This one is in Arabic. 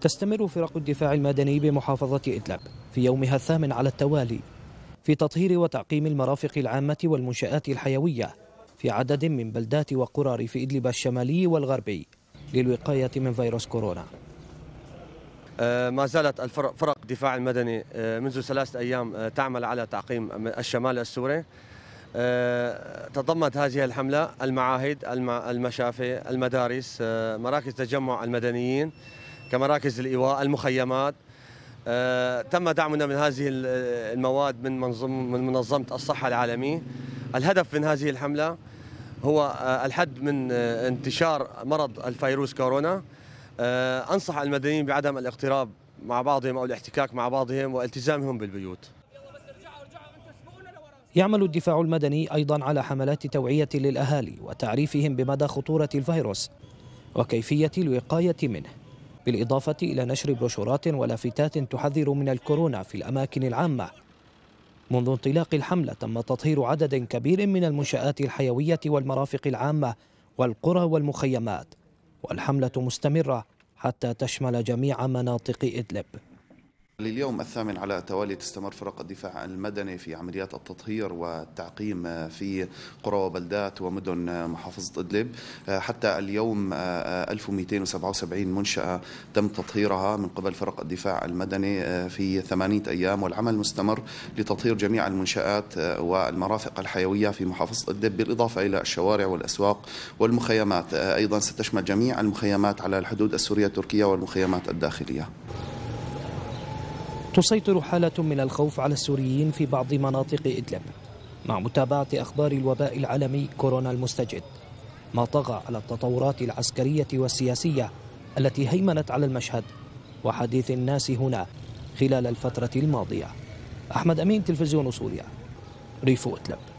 تستمر فرق الدفاع المدني بمحافظة إدلب في يومها الثامن على التوالي في تطهير وتعقيم المرافق العامة والمنشآت الحيوية في عدد من بلدات وقرى ريف إدلب الشمالي والغربي للوقاية من فيروس كورونا آه، ما زالت الفرق فرق الدفاع المدني آه، منذ ثلاثة أيام آه، تعمل على تعقيم الشمال السوري تضمت هذه الحملة المعاهد المشافي المدارس مراكز تجمع المدنيين كمراكز الايواء المخيمات آه، تم دعمنا من هذه المواد من منظم من منظمه الصحه العالميه الهدف من هذه الحمله هو آه، الحد من آه، انتشار مرض الفيروس كورونا انصح المدنيين بعدم الاقتراب مع بعضهم او الاحتكاك مع بعضهم والتزامهم بالبيوت يعمل الدفاع المدني أيضا على حملات توعية للأهالي وتعريفهم بمدى خطورة الفيروس وكيفية الوقاية منه بالإضافة إلى نشر بروشورات ولافتات تحذر من الكورونا في الأماكن العامة منذ انطلاق الحملة تم تطهير عدد كبير من المنشآت الحيوية والمرافق العامة والقرى والمخيمات والحملة مستمرة حتى تشمل جميع مناطق إدلب لليوم الثامن على التوالي تستمر فرق الدفاع المدني في عمليات التطهير والتعقيم في قرى وبلدات ومدن محافظة إدلب حتى اليوم 1277 آه، منشأة تم تطهيرها من قبل فرق الدفاع المدني آه، في ثمانية أيام والعمل مستمر لتطهير جميع المنشآت آه، والمرافق الحيوية في محافظة إدلب بالإضافة إلى الشوارع والأسواق والمخيمات أيضا ستشمل جميع المخيمات على الحدود السورية التركية والمخيمات الداخلية تسيطر حالة من الخوف على السوريين في بعض مناطق إدلب مع متابعة أخبار الوباء العالمي كورونا المستجد ما طغى على التطورات العسكرية والسياسية التي هيمنت على المشهد وحديث الناس هنا خلال الفترة الماضية أحمد أمين تلفزيون سوريا ريف إدلب